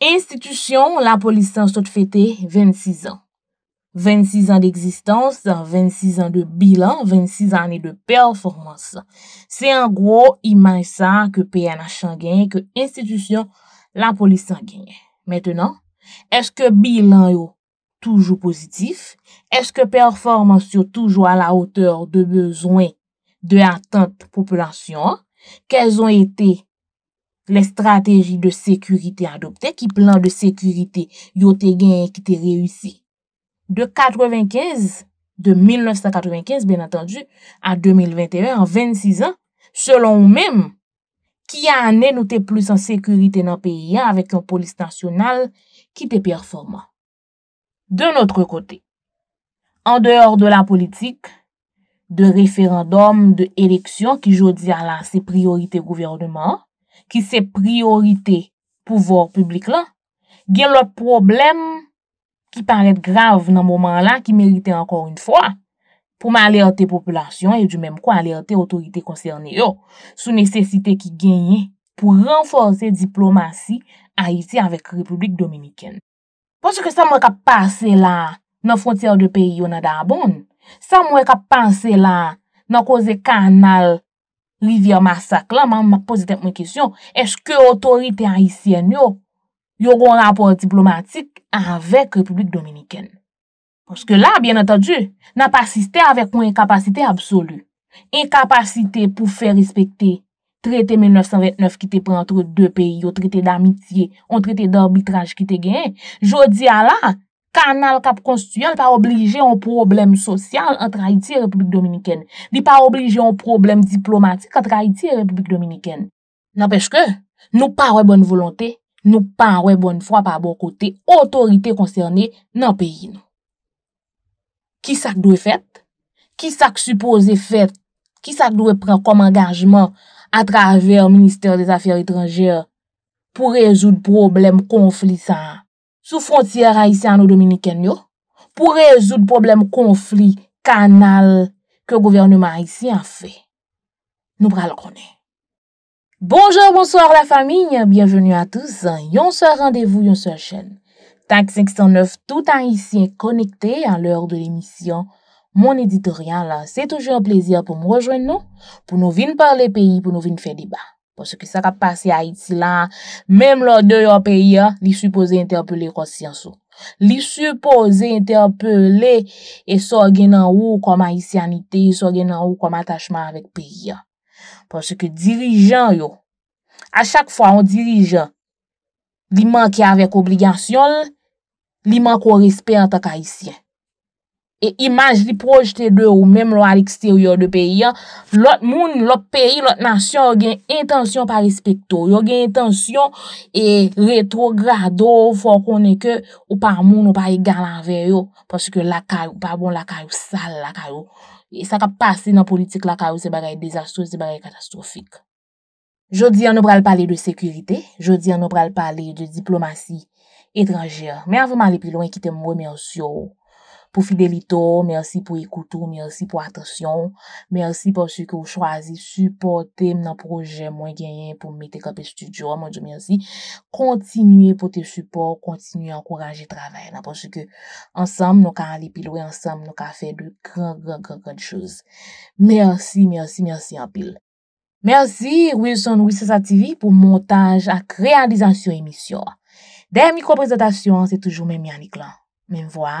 Institution, la police sans tout fêter, 26 ans. 26 ans d'existence, 26 ans de bilan, 26 ans de performance. C'est un gros image ça que PNH a gagné, que Institution, la police a gagné. Maintenant, est-ce que bilan est toujours positif? Est-ce que performance est toujours à la hauteur de besoin de la tante population? Qu'elles ont été... Le strategi de sekurite adopte, ki plan de sekurite yo te gen, ki te reyusi. De 1995, de 1995, ben atanju, a 2021, an 26 an, selon ou mem, ki anen nou te plus an sekurite nan peyi an, avek yon polis nasyonal ki te performan. De notre kote, an deor de la politik, de referandom, de eleksyon ki jodi ala se priorite gouvernement, ki se priorite pou vòr publik la, gen lò problem ki paret grave nan mouman la, ki merite ankon yon fwa, pou ma aleate populasyon, e di mèm kwa aleate otorite konserne yo, sou nesesite ki genye, pou renforse diplomasi a iti avèk Republik Dominikèn. Ponche ke sa mwen ka pase la nan fwantyèr de peyi yon nadaboun, sa mwen ka pase la nan kose kanal Livia Massac la, man, ma pozite mwen kesyon, eske otorite an isyen yo, yo gon rapor diplomatik avèk Republik Dominiken. Oske la, bien atadju, nan pasiste avèk mwen enkapasite absolu. Enkapasite pou fè respekte trete 1929 ki te prentre dè peyi yo, trete d'amitye, ou trete d'arbitraj ki te gen, jodi alak. pa nan l kap konstituyon, pa oblige yon problem sosyal an traiti e Republik Dominiken. Li pa oblige yon problem diplomatik an traiti e Republik Dominiken. Nan pech ke, nou pa wè bon volonté, nou pa wè bon fwa pa bon kote, otorite konserne nan peyi nou. Ki sak dwe fèt? Ki sak suppose fèt? Ki sak dwe pren kom anganjman a traver Ministèr des Afèr Étrangèr pou rezoud problem konflisan? sou frontier ha isi an nou dominiken yo, pou rezout problem konflik kanal ke gouvernement ha isi an fe. Nou pral konen. Bonjour, bonsoir la famigne, bienvenu a tous. Yon se randevou, yon se chen. Tak 509, tout an isi an konekte an lor de l'emisyon. Mon editorian la, se toujou an plezir pou m wajwen nou, pou nou vin par le peyi, pou nou vin fe diban. Pwese ki sa ka pase a iti lan, mem lode yo peya, li supose interpele konsyansou. Li supose interpele, e so gen nan ou koman isyanite, e so gen nan ou koman atachman avik peya. Pwese ki dirijan yo, a chak fwa an dirijan, li manke avik obligasyon, li manke o respet an tak a isyan. E imaj li projete de ou, mem lo al eksteryo yo de peyi yo, lot moun, lot peyi, lot nasyon yo gen intansyon pa respekto. Yo gen intansyon e retrogrado, fwa konen ke ou pa moun, ou pa egalan veyo, paske lakay ou, pa bon lakay ou, sal lakay ou. E sa ka pase nan politik lakay ou, se bagay dezastro, se bagay katastrofik. Jodi an nou pral pale de sekurite, jodi an nou pral pale de diplomasi etranjia. Men avouman li pi lwen ki te mwen men osyo ou. pou fidelito, mersi pou ekoutou, mersi pou atasyon, mersi pou souke ou chwazi, supporte nan proje mwen genyen pou mwen te kope studio, mwen djou mersi, kontinuye pou te support, kontinuye ankouraje traven, mersi pou souke ansam nou ka alipilwe, ansam nou ka fe de kran kran kran kran chouz. Mersi, mersi, mersi, mersi anpil. Mersi, Wilson Wissasa TV pou montaj ak krealizasyon emisyon. Den mikro prezantasyon, se toujou mwen mi anik lan, mwen mwoy.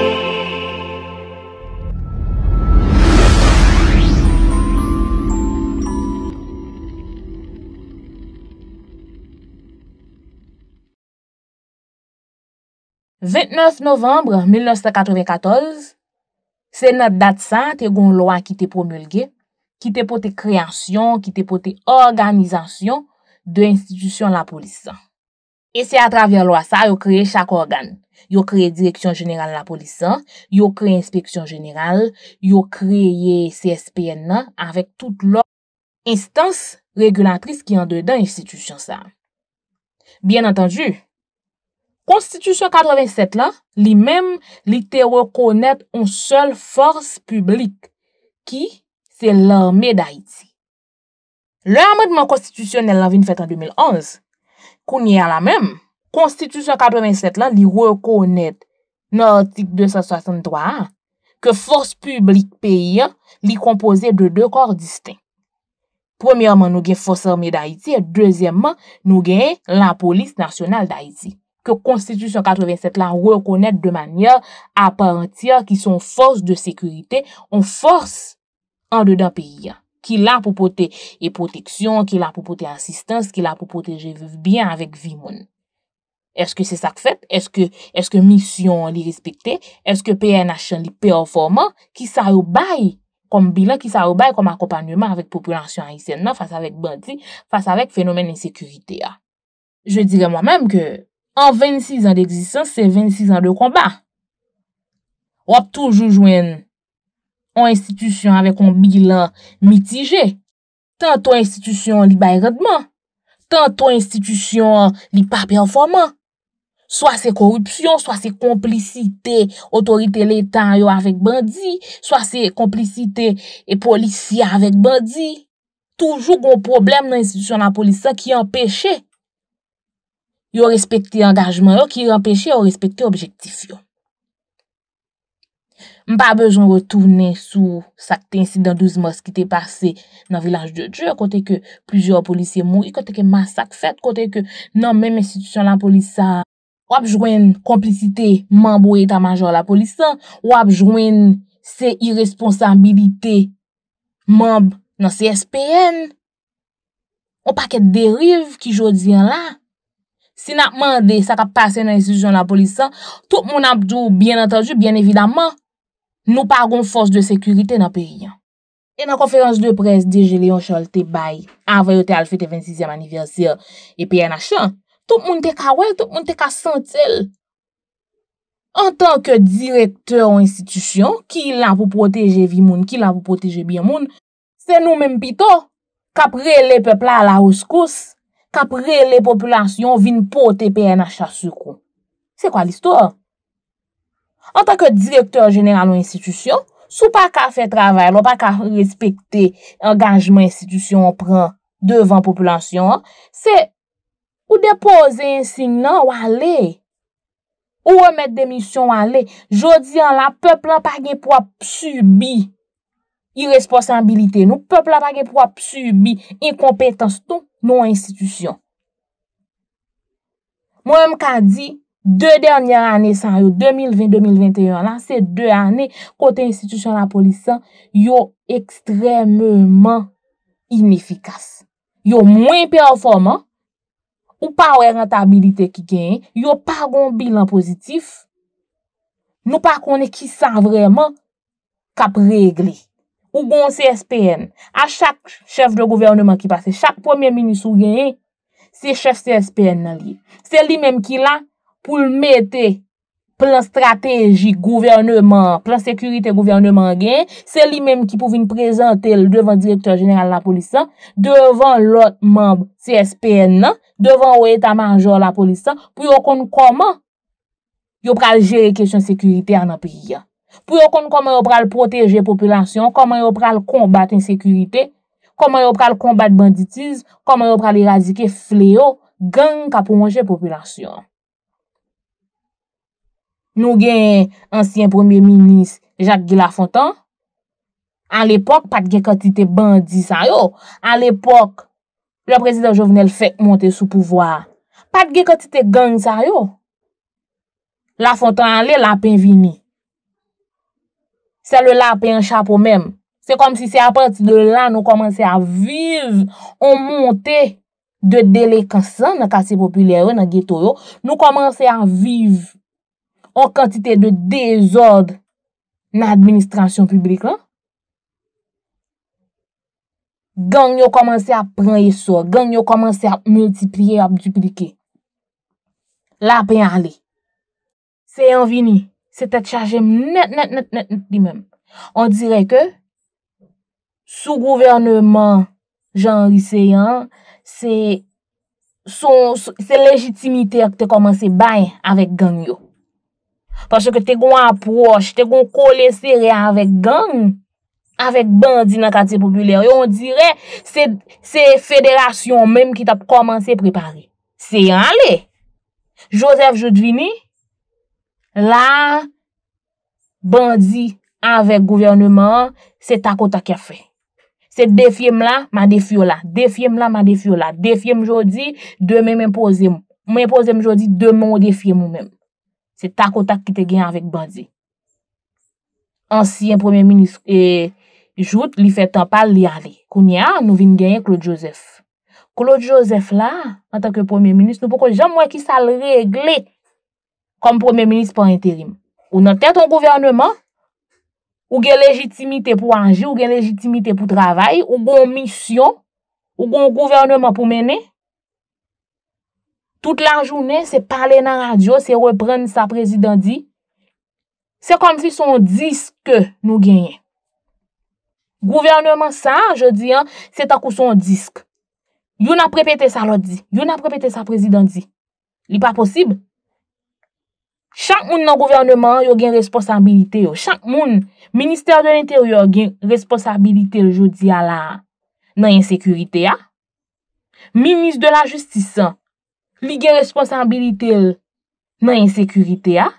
29 novembre 1994, se nat dat sa te goun lwa ki te promulge, ki te pote kreasyon, ki te pote organizasyon de institusyon la polisan. E se atravyan lwa sa, yo kreye chak organ. Yo kreye Direksyon Jeneral la Polisan, yo kreye Inspeksyon Jeneral, yo kreye CSPN nan, avèk tout lò instans regulatris ki yon dèdèn institusyon sa. Bien antanjou, Konstitusyon 87 la, li mèm li te rekonèt an sol force publik ki se lèrmè d'Haïti. Le amèdman konstitusyonel la vin fèt an 2011, kouni an la mèm, konstitusyon 87 la li rekonèt nan artik 263 an ke force publik peyi li kompozè de dè kor distè. Premèman nou gen fòsèrmè d'Haïti, dèzèmman nou gen la polis nasyonal d'Haïti. ke konstitusyon 87 la wè konèt de manyè apè antyè ki son fòs de sèkürite an fòs an dèdè pèyè ki la pou pote e poteksyon, ki la pou pote ansistans, ki la pou poteje vèv bièn avèk vi moun. Eske se sak fèt? Eske misyon li respektè? Eske pèyè nachan li pèyò forman ki sa roubèy kom bilan, ki sa roubèy kom akopanyouman avèk populansyon an isè nan, fòs avèk bandi, fòs avèk fenomen nè sèkürite a. Ah. Je dirè mò mèm ke An 26 an de egzistans, se 26 an de kombat. Wap toujou jwen an institisyon avek an bilan mitije. Tanto institisyon li bayredman, tanto institisyon li pa performan, swa se korupsyon, swa se komplicite, otorite letan yo avek bandi, swa se komplicite e polisiye avek bandi. Toujou goun problem nan institisyon la polisiye ki empèche yo respekti angajman yo ki yon peche, yo respekti objektif yo. Mpa bejoun retounen sou sakte insidant 12 mas ki te pase nan vilaj de Djer, kote ke plizyor polisye mouri, kote ke masak fet, kote ke nan menm institisyon lan polisan, wap jwen komplicite mamb ou eta manjor la polisan, wap jwen se irresponsabilite mamb nan CSPN, wap aket deriv ki jodiyan la, si na mande sa ka pase nan institusyon la polisan, tout moun apjou, bien entanjou, bien evidaman, nou paroun fos de sekurite nan periyan. E nan konferans de prez, deje leyon chal te bay, avayote al fete 26e aniverser, e peye na chan, tout moun te ka wè, tout moun te ka sentel. En tanke direkter an institusyon, ki la pou proteje vi moun, ki la pou proteje bi moun, se nou men pito, kapre le pepla la uskous, kapre le populasyon vin pou te pe en achase kon. Se kwa l'istor? An tak ke direktor general nou institusyon, sou pa ka fe traval, an tak ka respekte engajman institusyon pran devan populasyon, se ou depoze insin nan ou ale, ou remet demisyon ale, jodi an la, pepl an pa gen pou ap subi i responsabilite nou, pepl an pa gen pou ap subi inkompetans ton nou an institisyon. Mwen m ka di, de dennyan ane san yo, 2020-2021 la, se de ane, kote institisyon la polisan, yo ekstrememan inefikas. Yo mwen performan, ou pa wè rentabilite ki gen, yo pa gon bilan pozitif, nou pa konen ki san vreman, kap regle. Ou bon CSPN, a chak chef de gouvernement ki pase, chak pwemye minisou genye, se chef CSPN nan li. Se li menm ki la pou l mette plan strategik gouvernement, plan sekurite gouvernement genye, se li menm ki pou vin prezante l devan direktor general la polisa, devan lot mamb CSPN nan, devan ou etamanjou la polisa, pou yo kon konman yo pral jere kesyon sekurite an api ya. Pou yo kont koman yo pral proteje populasyon, koman yo pral kombat insekurite, koman yo pral kombat banditis, koman yo pral eradike fleyo, gen ka pou mwenche populasyon. Nou gen ansyen premier minis Jacques de la Fontaine, an l'epok pat gen katite bandi sa yo, an l'epok le prezident Jovenel Fek monte sou pouvoar. Pat gen katite gen sa yo, la Fontaine ale la pen vini. Se le la pe yon chapo mem. Se kom si se apat de la nou komanse a vive on monte de delekansa nan kase popilyero, nan getoro. Nou komanse a vive o kantite de dezord nan administrasyon publik. Gang yo komanse a pren esor. Gang yo komanse a multiplie, abduplike. La pe yon ale. Se yon vini. Se te chaje mnet, mnet, mnet, mnet, mnet di mèm. On direk ke sou gouvernement janri seyan, se legitimite ak te komanse bay avèk gang yo. Pasè ke te goun apwosh, te goun kolese re avèk gang, avèk bandi nan kati populère. On direk se federasyon mèm ki te komanse preparè. Seyan le. Joseph Jodvini. La, bandi avèk gouvernement, se takotak ya fè. Se defyèm la, ma defyèm la. Defyèm la, ma defyèm la. Defyèm jodi, demè mèm pose mèm. Mèm pose mèm jodi, demèm ou defyèm mèm. Se takotak ki te gen avèk bandi. Ansi, en premier ministre, e, jout, li fè tapal li a li. Kouni a, nou vin genye Claude Joseph. Claude Joseph la, an takè premier ministre, nou pou kon jan mwen ki sal regle. kom pou mè menis pou anterim. Ou nan tè ton gouvernement, ou gen legitimite pou anje, ou gen legitimite pou travay, ou bon misyon, ou bon gouvernement pou mènen, tout la jounè, se parle nan radio, se repren sa prezidenti, se konvi son diske nou genyen. Gouvernement sa, je di an, se takou son diske. You nan prepete sa lodi, you nan prepete sa prezidenti. Li pa posib? Chak moun nan gouvernement yo gen responsabilite yo. Chak moun, minister de l'interi yo gen responsabilite yo jodi ala nan yon sekurite ya. Ministre de la justisa li gen responsabilite yo nan yon sekurite ya.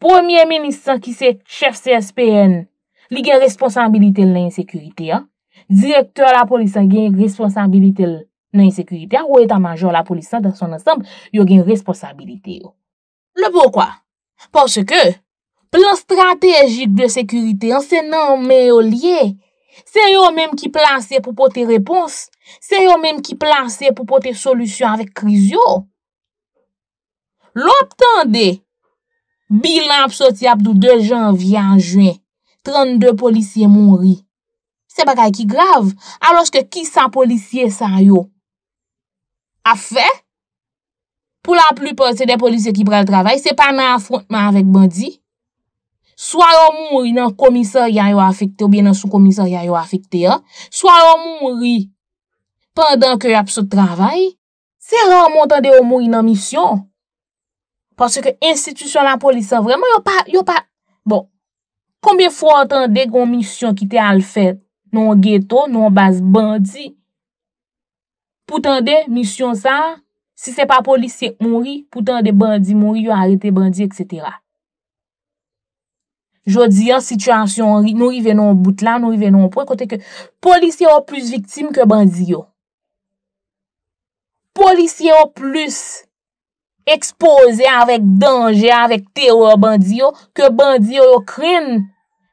Premier minister ki se chef CSPN li gen responsabilite yo nan yon sekurite ya. Direkter la polisan gen responsabilite yo nan yon sekurite ya. Ou etan major la polisan dan son ansamb yo gen responsabilite yo. Le poukwa? Porske, plan strategik de sekurite an se nan me yo liye. Se yo menm ki plase pou pote repons. Se yo menm ki plase pou pote solusyon avik kriz yo. Lop tande, bilan psoti apdou de jan vyan jwen. 32 polisye moun ri. Se bagay ki grav, aloske ki san polisye san yo? A fe? pou la plupote de polise ki prel travay, se pa nan afrontman avèk bandi, swa yo moun ri nan komisor ya yo afekte, ou bien nan sou komisor ya yo afekte, swa yo moun ri pandan ke yo apso travay, se ra moun tande yo moun ri nan misyon, pwase ke institusyon la polise vremen yo pa, yo pa, bon, kombye fwa tande kon misyon ki te al fèt, non gheto, non bas bandi, pou tande misyon sa, Si se pa polisye moun ri, pou tan de bandi moun ri, yon arrete bandi, etc. Jou di yon situasyon, nou yi venon bout la, nou yi venon pou. Ekote ke, polisye yon plus viktime ke bandi yon. Polisye yon plus expose avèk danje, avèk teror bandi yon, ke bandi yon yon kren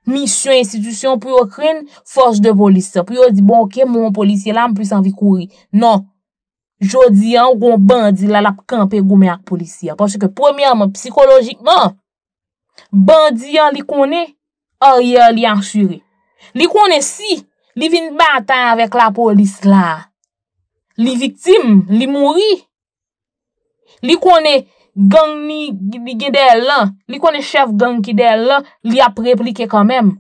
misyon, institusyon pou yon kren forj de polis. Pou yon di, bon, ke moun polisye la, moun plus anvi kouri. Non. Jodi an ou gon bandi la la kante gome ak polisi. Apoche ke premiyaman, psikolojikman, bandi an li konen, ariyan li ansure. Li konen si, li vin bata avèk la polis la. Li viktim, li mouri. Li konen gang ni gide lan, li konen chef gang ki dele lan, li ap replike kamem.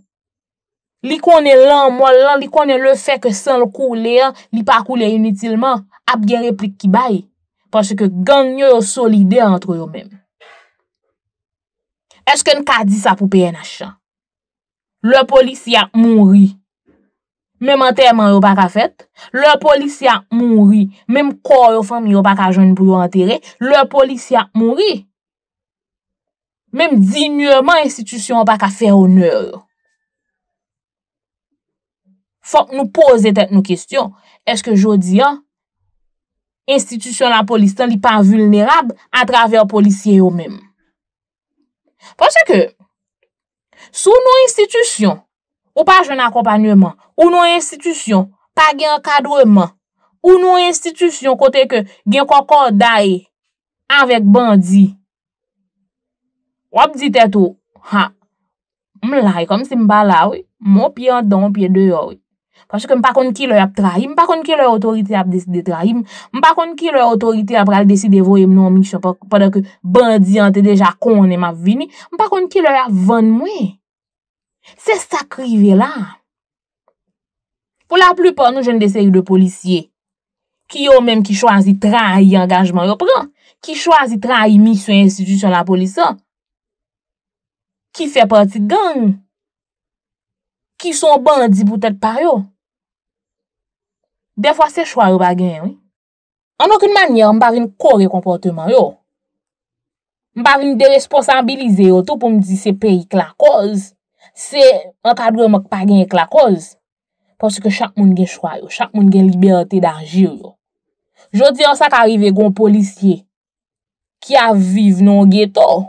Li konen lan mwalan, li konen le fek san l kou le an, li pa kou le initilman. ap gen replik ki bay, paske gen yon solide antre yon men. Eske n ka di sa pou pe en achan? Le policia mounri. Mem anterman yon pa ka fet? Le policia mounri. Mem kwa yon fam yon pa ka joun pou yon anterre? Le policia mounri. Mem dinye man institusyon yon pa ka fe yon ner? Fok nou pose tet nou kestyon. Eske jodi an Institusyon la polis tan li pa vulnerab a travèr polisye yo mèm. Pon se ke, sou nou institusyon, ou pa jen akopanyèman, ou nou institusyon, pa gen akadwèman, ou nou institusyon kote ke gen kokor dae avèk bandi, wap di tètou, ha, mlai, kom si mbala wè, moun pi an don, pi an deyo wè. Paske m pa konde ki lor ap trahi, m pa konde ki lor otorite ap deside trahi, m pa konde ki lor otorite ap ral deside voye m non mikso padan ke bandi an te deja konen ma vini, m pa konde ki lor ap vande mwen. Se sakrive la. Po la plupo nou jen deseri de polisye, ki yo menm ki chwazi trahi angajman yo pran, ki chwazi trahi mikso institusyon la polisa, ki fè pati gang, Ki son bandi pou tèt pa yo. De fwa se chwa yo bagen yo. An akoun manye, mba vin kore kompote man yo. Mba vin de responsabilize yo. Tou pou mdi se pey ik la koz. Se an kadwe mwen ki pagen ik la koz. Pwoske chak moun gen chwa yo. Chak moun gen liberte da jir yo. Jodi an sa ka rive gwen polisye. Ki aviv non gheto.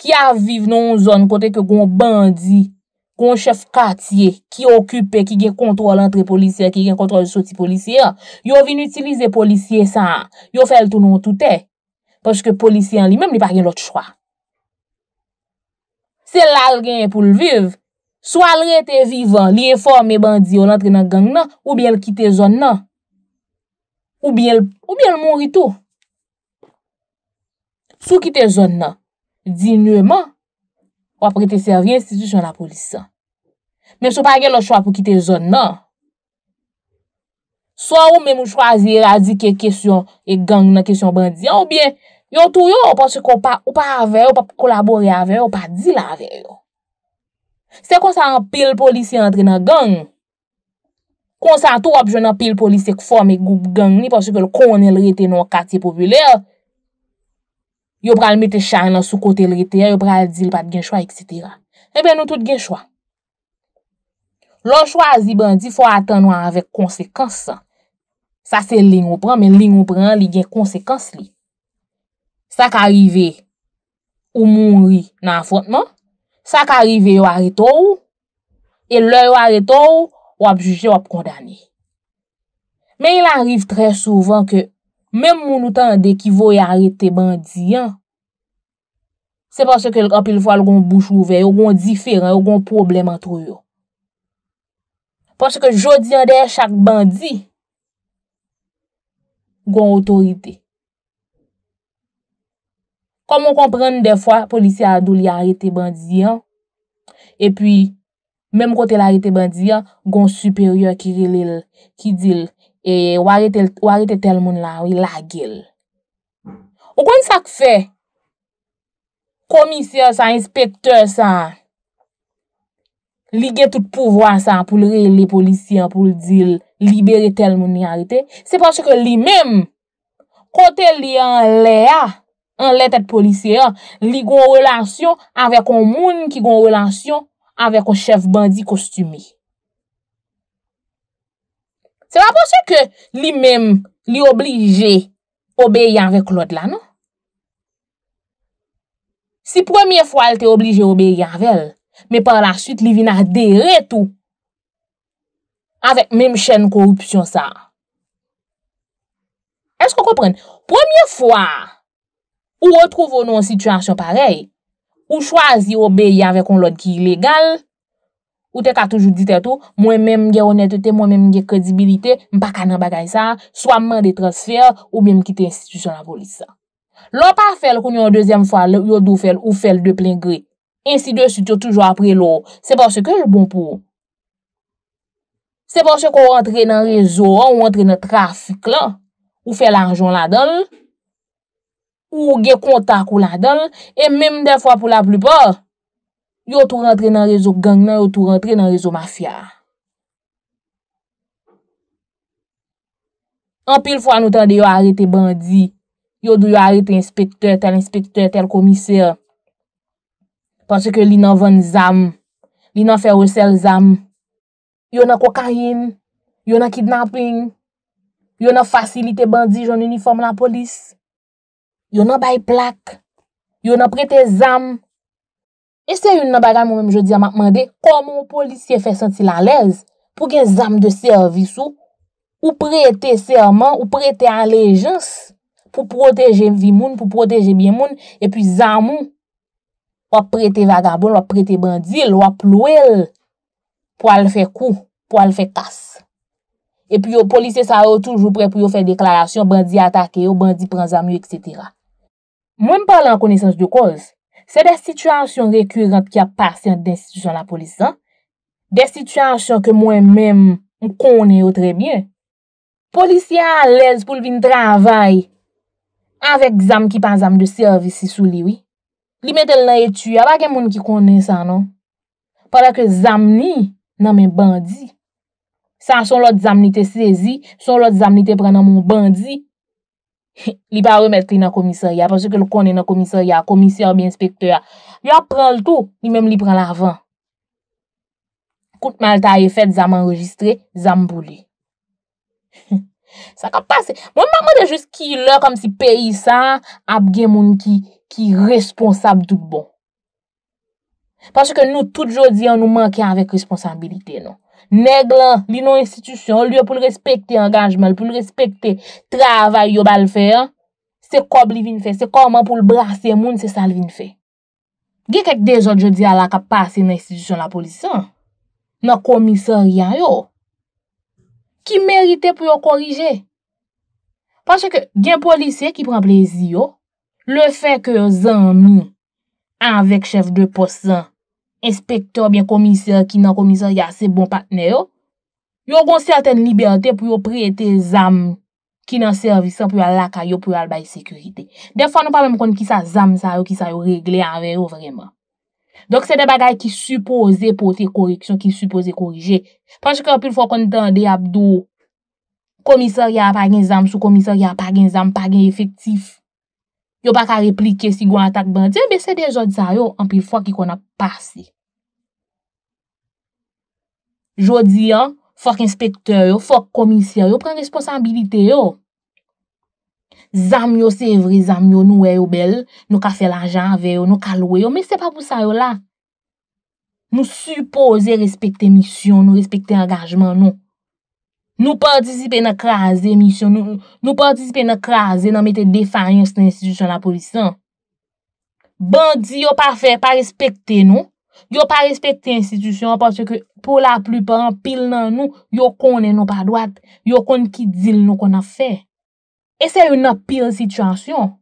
Ki aviv non zon kote ke gwen bandi. Konchef katye ki okupe, ki gen kontrol antre polisye, ki gen kontrol soti polisye, yo vin utilize polisye san, yo fel tou nou toutè. Paske polisye an li, mem li par gen lot chwa. Se lal gen pou lviv, sou al rete vivan, li eforme bandi yo lantre nan gang nan, ou biel kite zon nan. Ou biel mori tou. Sou kite zon nan, dinuèman. wap rete serve institisyon la polisa. Men sou pa ge lò chwa pou kite zon nan. Swa wou men mou chwa zi eradike kèsyon e gang nan kèsyon bandi. An ou bien, yon tou yon, ou pa avey, ou pa kolabore avey, ou pa di la avey. Se konsan an pil polisi antre nan gang, konsan tou wap jwena pil polisi ek fòm e goup gang, ni pòsè ke l konel rete nan kati populèr, yo pral mète chay nan sou kote l rite, yo pral dil pat gen chwa, etc. Mè eh ben nou tout gen chwa. Lò chwa zi bandi fò atan wè avèk konsekans sa. Sa se ling ou pran, men ling ou pran li gen konsekans li. Sa ka rive ou moun ri nan affrontman, sa ka rive ou arre tou, e lè ou arre tou, wap juji wap kondani. Men il arrive trè souvan ke Mem moun ou tan de ki vou y arre te bandi an, se paske apil fwa lgon bouch ouve, yon goun diferan, yon goun problem an tro yo. Paske jodi an de e chak bandi, goun otorite. Kom moun kompren de fwa, polisi adou li arre te bandi an, e pi, mem kote l arre te bandi an, goun superior ki rilil, ki dil, E wari te tel moun la, wè wi la gil. O kon sa k fe, komisyon sa, inspektor sa, li gen tout pouvoan sa, pou l re le polisyon, pou l dil, libere tel moun ni anite, se panche ke li mem, kote li an le a, an le tet polisyon, li goun relasyon avè kon moun ki goun relasyon avè kon chef bandi kostumi. Se la pou se ke li mem li oblige obeye anvek lode la nou? Si premye fwa al te oblige obeye anvel, me par la süt li vina deret ou, avek mem chen korupsyon sa. Esko kompren? Premye fwa ou wotrouvo nou an situasyon parey, ou chwazi obeye anvek an lode ki ilegal, Ou te ka toujou di te tou, mwen men mge honetete, mwen men mge kredibilite, mpa kanan bagay sa, swa mman de transfer, ou men mkite institusyon an boli sa. Lò pa fel koun yon dezem fwa, lò yon dou fel, ou fel de plen gri. Ensi de sityo toujou apre lò, se por se ke joun bon pou. Se por se kon rentre nan rezo an, ou rentre nan trafik la, ou fel anjon la dol, ou gen kontak ou la dol, e menm de fwa pou la plupor, Yo tou rentre nan rezo gangna, yo tou rentre nan rezo mafya. An pil fwa nou tan de yo arete bandi, yo dou yo arete inspektor, tel inspektor, tel komise, panse ke li nan vande zam, li nan fè ou sel zam, yo nan kokahin, yo nan kidnapping, yo nan fasilite bandi joun uniform la polis, yo nan bay plak, yo nan prete zam, E se yon nan bagay moun moun jodi a mak mande, koman ou polisye fè senti lalèz pou gen zam de servis ou, ou prete serman, ou prete alèjans pou proteje vi moun, pou proteje bi moun, e pi zam moun wap prete vagaboun, wap prete bandil, wap louèl pou al fè kou, pou al fè kas. E pi ou polisye sa ou touj ou prete pou yo fè deklarasyon, bandi atake ou, bandi pren zam yu, etc. Moun moun parle an konesans de koz. Se de sitwasyon rekurent ki apasyon de institwasyon la polisyon, de sitwasyon ke mwen men m konen yo trebyen, polisyon a lez pou lvin travay avek zam ki pan zam de servisi sou liwi. Li metel nan etu, apake moun ki konen san, non? Padak ke zam ni nan men bandi. San son lot zam ni te sezi, son lot zam ni te prenan mwen bandi, Li pa remetri nan komisor ya, paswè ke l konen nan komisor ya, komisyon bi inspektor ya. Ya pren l tou, li menm li pren l avan. Kout mal ta ye fet, zanm enregistre, zanm boule. Sa kap pase. Mwen maman de jous ki lè kom si peyi sa, ap gen moun ki responsab dout bon. Paswè ke nou tout jodi an nou manke anvek responsabilite non. Neg lan, li nou institisyon, li yo pou l'respekte engajman, pou l'respekte travay yo bal fè, se kob li vin fè, se koman pou l'brase moun, se sal vin fè. Gè kèk de jòt jò di ala ka pase nan institisyon la polisyon, nan komisè rian yo, ki merite pou yo korije. Panche ke gen polisyon ki pran plezi yo, le fè ke yo zan mi, anvek chèv de posan, inspektor, bien komiser, ki nan komiser ya se bon patne yo, yo gon serten liberté pou yo prete zam ki nan servisa pou yo laka yo pou yo albay sekurite. De fwa nou pa mem kon ki sa zam sa yo, ki sa yo regle anveyo vreman. Dok se de bagay ki suppose pou te koreksyon, ki suppose korije. Panche ki anpil fwa kon tande abdo komiser ya pagin zam, sou komiser ya pagin zam, pagin efektif. Yo pa ka replike si gwen atak bantye, be se de jod sa yo, anpil fwa ki kon Jodi yo, fok inspektor yo, fok komisyor yo, pren responsabilite yo. Zam yo se vre, zam yo nou e yo bel, nou ka fel ajan ave yo, nou ka lou yo, men se pa pou sa yo la. Nou suppose respekte misyon, nou respekte angajman nou. Nou pa disipe na krasi misyon, nou pa disipe na krasi nan mette defayons nan institusyon la polisyon. Bandi yo pa fè, pa respekte nou. Yo pa respekte institusyon, parce ke pou la plupan pil nan nou, yo konen nou pa doat, yo konen ki dil nou konan fe. E se yon nan pil sityansyon.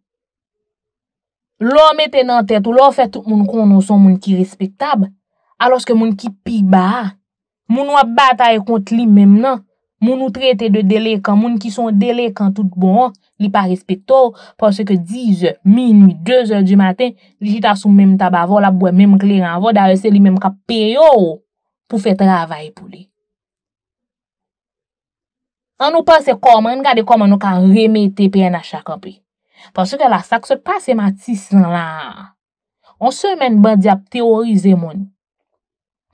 Lò meten nan tet, lò fet moun konon son moun ki respektab, aloske moun ki pig ba, moun wap batay kont li mem nan, moun ou trete de delekan, moun ki son delekan tout bon, li pa respetor, porsè ke 10 minuit, 2 zèl di maten, li jita sou mèm tabavò, la bwè mèm kli ranvò, da wè se li mèm ka peyo pou fè travay pou li. An nou pase koman, an gade koman nou ka remè te peyè na chakopi. Porsè ke la sak se pase ma tis nan la. On se men bè di ap teorize moun.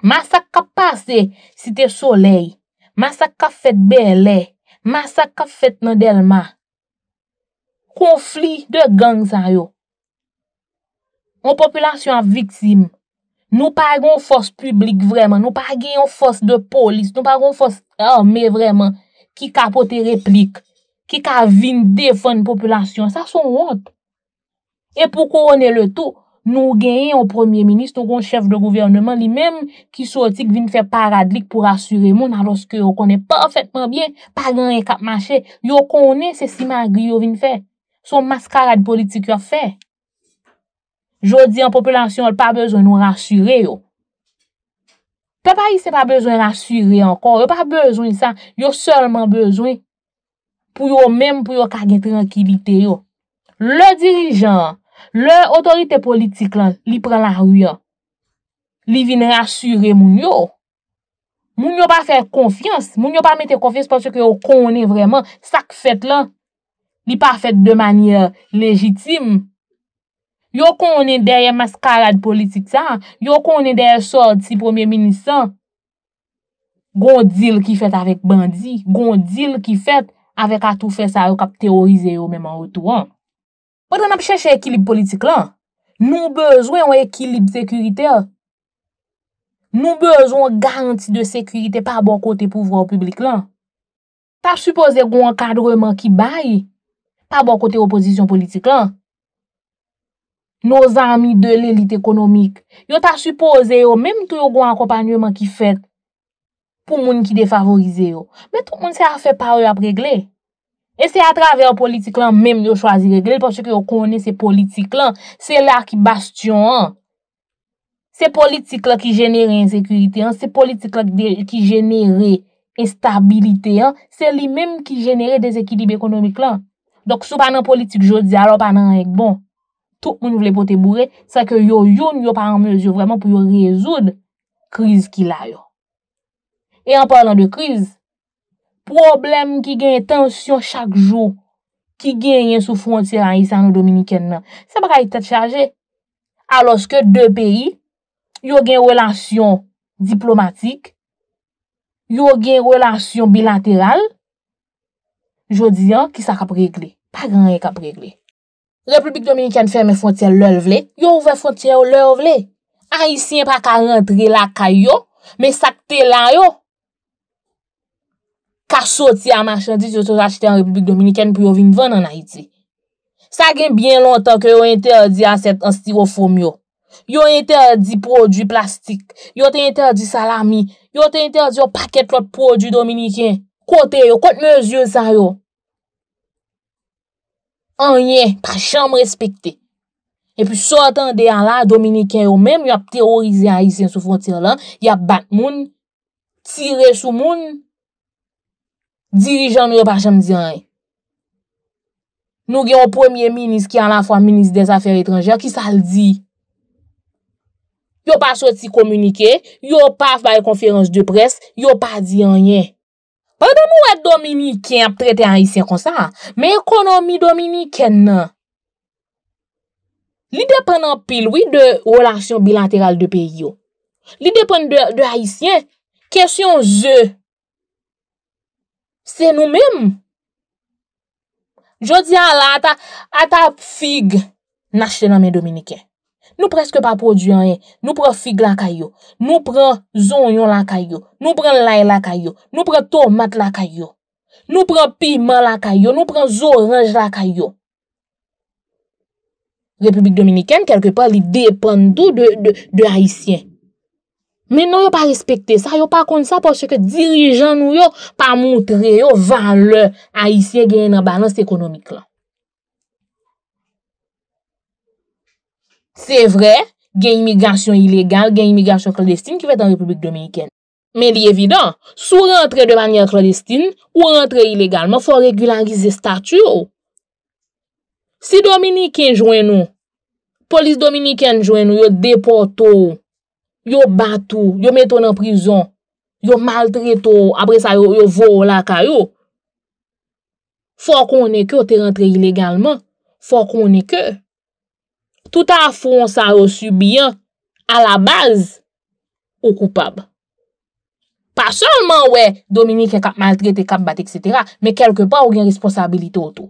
Ma sak ka pase si te soley, Masakafet belè, masakafet nadèlma, konflik de gang sa yo. Ou populasyon viksim, nou pagyon fos publik vreman, nou pagyon fos de polis, nou pagyon fos ermè vreman, ki ka potè replik, ki ka vin defon populasyon, sa son wot. E pou korone le tou. Nou genye ou premier minist ou kon chef de gouvernement li menm ki sotik vin fè paradlik pou rasyure moun alos ke yo konen parfaitman bien pa ran e kap manche. Yo konen se si magri yo vin fè. Son maskara di politik yo fè. Jodi an populasyon yo l pa bezwen nou rasyure yo. Pe pa yi se pa bezwen rasyure ankon. Yo pa bezwen sa. Yo solman bezwen pou yo menm pou yo kagen tranquilite yo. Le dirijan Le otorite politik lan li pren la ruyan, li vin rasyure moun yo, moun yo pa fè konfiyans, moun yo pa mette konfiyans pòsè ki yo konen vreman sak fèt lan, li pa fèt de manye legitim. Yo konen derye maskarad politik sa, yo konen derye sorti premier minisan, gondil ki fèt avèk bandi, gondil ki fèt avèk atou fèt sa yo kap teorize yo mèman ou tou an. Ou dan ap chèche ekilib politik lan. Nou bezwen ekilib sekurite. Nou bezwen garanti de sekurite pa bon kote pouvran publik lan. Ta suppose goun akadreman ki bayi. Pa bon kote oposisyon politik lan. Nou zami de l'elit ekonomik. Yo ta suppose yo, mèm tou yo goun akopanyeman ki fèt. Pou moun ki defavorize yo. Mèm tou kon se a fè pa yo ap regle. E se a travè o politik lan mèm yo chwazi regèl, pòsè ki yo konè se politik lan, se la ki bastyon an. Se politik lan ki jenère insekürite an, se politik lan ki jenère estabilite an, se li mèm ki jenère dezekidib ekonomik lan. Dok sou panan politik, yo di alò panan ek bon, tout moun vle pou te bourè, se yo yon yo panan mèz yo vreman pou yo rezoud kriz ki la yo. E an parlè de kriz, problem ki gen tansyon chak jou, ki gen yon sou fontyer an yis an ou dominiken men, se pa ka yon tet chaje, alos ke de peyi, yon gen relasyon diplomatik, yon gen relasyon bilateral, jodi an, ki sa ka pregle, pa gen yon ka pregle. Republik Dominiken ferme fontyer lel vle, yon ouve fontyer lel vle, an yis yon pa ka rentre la ka yo, men sakte lan yo, Soti a marchandis yo sou achete an Republik Dominiken pou yo vinvan an Haiti. Sa gen bien lontan ke yo interdi aset an styrofoam yo. Yo interdi prodju plastik. Yo te interdi salami. Yo te interdi yo paket lot prodju Dominiken. Kote yo, kote mezyon sa yo. Anye, pa chanm respekte. E pi sotan de an la Dominiken yo, menm yo ap terorize a Haitien sou fonter lan, yo ap bat moun, tire sou moun, Dirijan nou yon pa chanm diyanye. Nou gen yon premier minis ki an la fwa minis des afer etranjè, ki sal di. Yon pa choti komunike, yon pa fwa konferans de pres, yon pa diyanye. Pardon nou et Dominiken ap trete an hisyen kon sa, men ekonomi Dominiken nan. Li depen an pilwi de relasyon bilateral de peyo. Li depen de hisyen, kesyon zè. Se nou menm. Jodi ala ata fig nache nan men Dominiken. Nou preske pa produyen en. Nou pren fig la kayo. Nou pren zon yon la kayo. Nou pren lay la kayo. Nou pren tomat la kayo. Nou pren piman la kayo. Nou pren zoranj la kayo. Republik Dominiken kelke pa li depen do de Haitien. Men nou yo pa respekte sa, yo pa kon sa poche ke dirijan nou yo pa montre yo vale a isye genye nan balance ekonomik la. Se vre, genye imigasyon ilegal, genye imigasyon kladestin ki ve tan Republik Dominiken. Men li evidant, sou rentre de banyan kladestin ou rentre ilegal, ma fo regularize statu yo. Si Dominiken jwen nou, polis Dominiken jwen nou yo depoto ou, yo batou, yo metoun en prizon, yo maltretou, apre sa yo vò la ka yo, fò konè kè te rentre ilegalman, fò konè kè, tout a fò sa yo subiyan a la baz ou koupab. Pa sonman wè, Dominique e kap maltret, e kap bat, etc, me kelke pa ou gen responsabilite ou tou.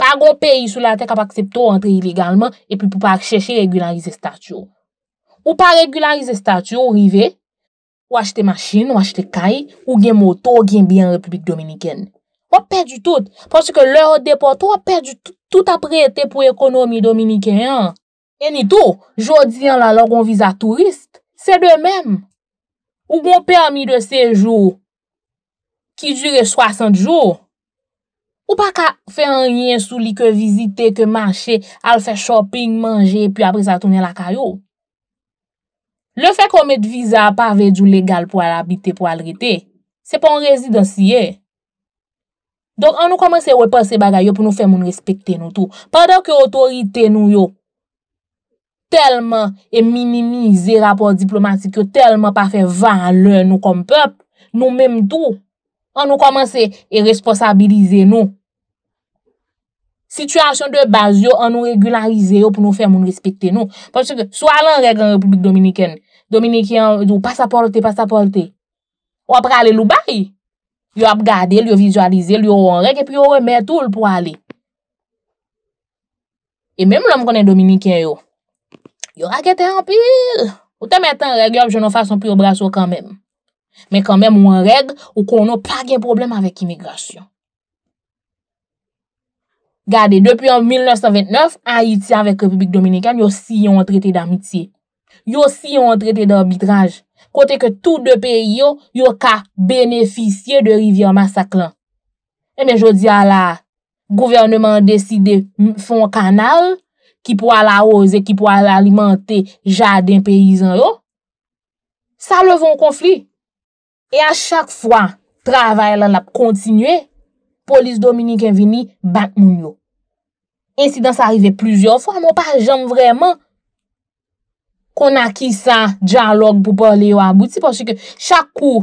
Pa gon peyi sou la te kap akseptou rentre ilegalman, e pi pou pa kèche regularize statyo. Ou pa regularize statu ou rive, ou achete machin, ou achete kay, ou gen moto, ou gen biyan republik dominiken. Ou pa perdi tout, porsi ke lor depoto ou pa perdi tout apre ete pou ekonomi dominiken an. Eni tou, jodi an la logon viza turist, se de mem. Ou bon permi de sejou ki dure 60 jou. Ou pa ka fe an rien sou li ke vizite, ke mache, al fe shopping, manje, pi apre sa tonen la kayo. Le fe kon met viza pa ve djou legal pou al abite pou al rete, se eh. pon rezidansiye. Donk an nou komanse wè pa se bagay yo pou nou fè moun respekte nou tou. Padonk yo otorite nou yo, telman e minimize rapor diplomatik yo, telman pa fè van lè nou kom pep, nou mèm tou, an nou komanse e responsabilize nou. Sityasyon de baz yo, an nou regularize yo pou nou fè moun respekte nou. Ponche ke, sou al an reg an Republik Dominikèn, Dominikyan ou pasapolte, pasapolte. Ou apre ale loubay. Yo ap gade, yo vizualize, yo ou anreg, epi yo ou emet ou pou ale. E mem lom konen Dominikyan yo, yo akete anpil. Ou te met anreg, yo ou jounou fason pou yo braso kanmem. Men kanmem ou anreg, ou konon pa gen problem avèk imigrasyon. Gade, depi an 1929, an iti avèk Republik Dominikyan, yo si yon entrete d'amitye. yo si yon entrete d'arbitraj, kote ke tou de peyi yo, yo ka beneficye de rivi an masaklan. E eh men jodi a la, gouvernement deside fon kanal, ki pou ala oze, ki pou ala alimante jaden peyi zan yo, sa levon konflik. E a chak fwa, travay lan ap kontinye, polis Dominique Nvini bank moun yo. Insidans a arrive plouzyon fwa, moun pa jenm vreman, kon a ki sa diyalog pou pale yo a bouti, pos se ke chakou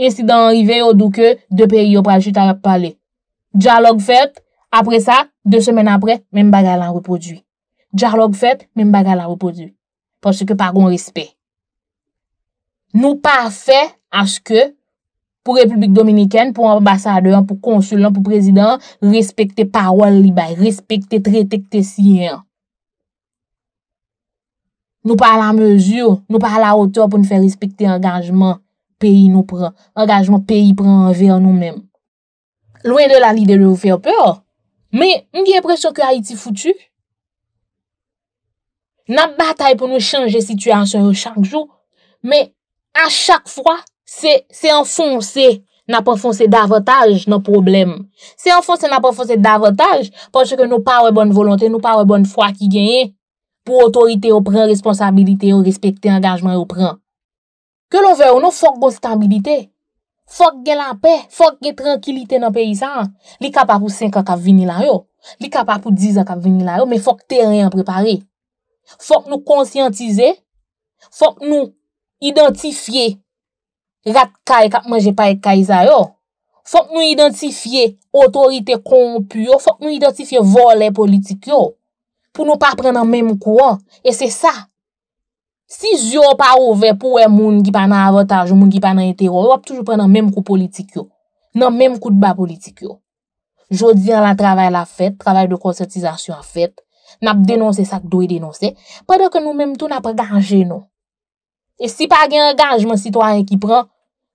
insidan rive yo duke, de peri yo praljit a rep pale. Dyalog fet, apre sa, de semen apre, men bagala repodu. Dyalog fet, men bagala repodu. Pos se ke paron respet. Nou pa fe aske, pou Republik Dominikèn, pou ambasade, pou konsulant, pou prezident, respet te parol libay, respet te tretek te siyan. Nou pa la mezur, nou pa la hotor pou nou fè respekte engajman peyi nou pran. Engajman peyi pran anve an nou menm. Louen de la li de lou fè anpeur. Men, nou gen presyo ki Haiti foutu. Nan batay pou nou chanje situasyon yo chak jou. Men, a chak fwa, se enfonse, nan pa fonse davataj nan problem. Se enfonse, nan pa fonse davataj. Ponche ke nou pa wè bon volante, nou pa wè bon fwa ki genye. pou otorite yo pren, responsabilite yo, respekte, engajman yo pren. Ke lou veyo nou, fok gostabilite, fok gelanpe, fok getrankilite nan pe yisa an, li kapapou 5 an kap vini la yo, li kapapou 10 an kap vini la yo, men fok te riyan prepare. Fok nou konsyantize, fok nou identifye rat kaj kap manje pa et kaj za yo, fok nou identifye otorite kompyo, fok nou identifye volè politik yo, pou nou pa pren nan menm kou an. E se sa, si zyo pa ouve pou e moun ki pa nan avotaj, ou moun ki pa nan etero, wap toujou pren nan menm kou politik yo. Nan menm kou dba politik yo. Jodi an la travay la fet, travay de konsertizasyon a fet, nap denonse sak doye denonse, padak nou menm tou nap reganje nou. E si pa gen reganjman sitwaryen ki pren,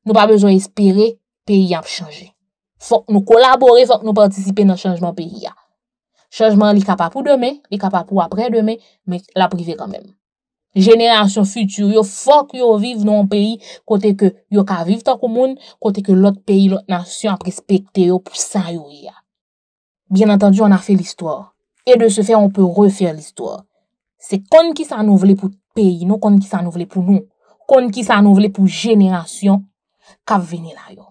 nou pa bezwen espere peyi ap chanje. Fok nou kolabore, fok nou participe nan chanjman peyi ap. Chajman li ka pa pou deme, li ka pa pou apre deme, men la prive kanmen. Jenerasyon futu, yo fok yo vive nou an peyi, kote ke yo ka vive ta koumoun, kote ke lot peyi, lot nasyon aprespekte yo pou san yoy ya. Bien atanju, on a fe l'histoire. E de se fe, on pe refe l'histoire. Se kon ki sa nou vle pou peyi, nou kon ki sa nou vle pou nou, kon ki sa nou vle pou jenerasyon, ka vvene la yo.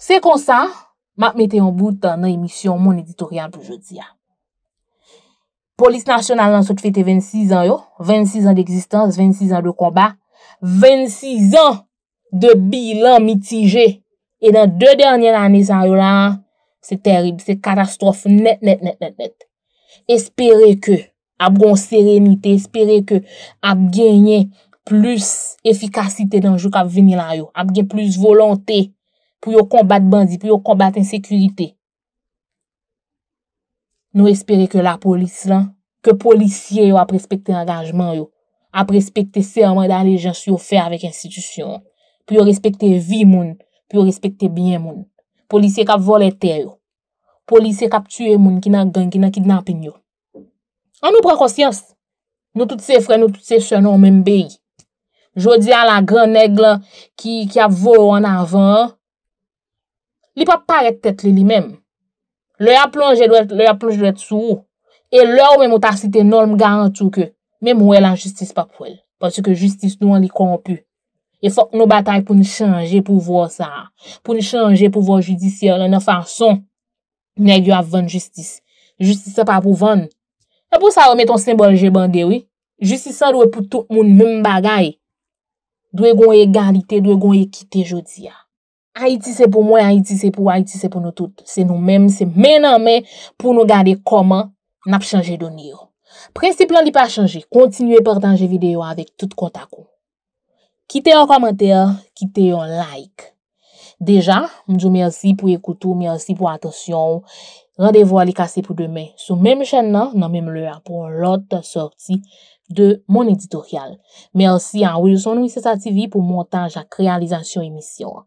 Se konsan, Ma ap mette yon bout tan nan emisyon mon editorial pou jodi ya. Polis nasyonal nan sot fete 26 an yo. 26 an de egzistans, 26 an de kombat. 26 an de bilan mitije. E nan 2 dernyen anez an yo la, se terib. Se katastrofe net, net, net, net, net. Espere ke ap gon serenite. Espere ke ap genye plus efikasite nan jou kap vini lan yo. Ap genye plus volonte. pou yo kombat bandi, pou yo kombat insekurite. Nou espere ke la polis lan, ke polisye yo a prespekte angajman yo, a prespekte serman dan le jans yo fe avèk institisyon, pou yo respekte vi moun, pou yo respekte byen moun. Polisye kap vol etè yo. Polisye kap tue moun ki nan gen, ki nan kidnapin yo. An nou prek osyans. Nou tout se fre, nou tout se sè nou mèm bèy. Jodi a la gran neg la, ki ap vol an avan, Li pa paret tet li li menm. Le a plonje dwe sou ou. E lè ou menm ou tak si te norm garan tou ke. Menm ou el an justice pa kouel. Pati ke justice nou an li konpou. E fok nou batay pou ni chanje pou vwa sa. Pou ni chanje pou vwa judisyon. Le nan fason. Ne gyo avan justice. Justice se pa pou van. E pou sa ou menm ton sembol jebande ou. Justice san dwe pou tout moun moun bagay. Dwe gwen egalite. Dwe gwen ekite jodi ya. Haiti se pou mwen, Haiti se pou, Haiti se pou nou tout. Se nou men, se men nan men pou nou gade koman nap chanje donye yo. Prensi plan li pa chanje, kontinue partanje video avèk tout kontakou. Kite yo komentè, kite yo like. Deja, mdjou mersi pou ekoutou, mersi pou atasyon. Rendevo alikase pou demè. Sou men mchen nan, nan men mlewa pou lout sorti de moun editoryal. Mersi an, wèjou son nou SESATV pou montanj a krealizasyon emisyon an.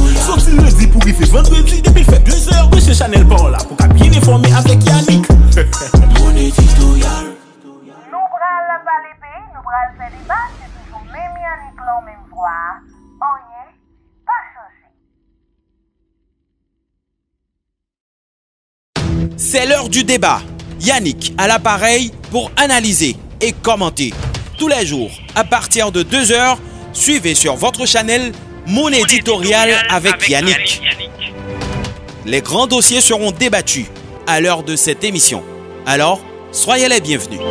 Sop si jeudi pour pou rife vendredi Depuis fait 2 heures, Mèche Chanel pa là pour Pou ka bien informé avec Yannick Mon editorial Nou pays, la valebe Nou pral fè debat Se toujou mèm Yannick lan mèm vwa Anye pas chanche C'est l'heure du débat Yannick à l'appareil pour analyser et commenter. Tous les jours, à partir de 2h, suivez sur votre channel mon éditorial avec Yannick. Les grands dossiers seront débattus à l'heure de cette émission. Alors, soyez les bienvenus.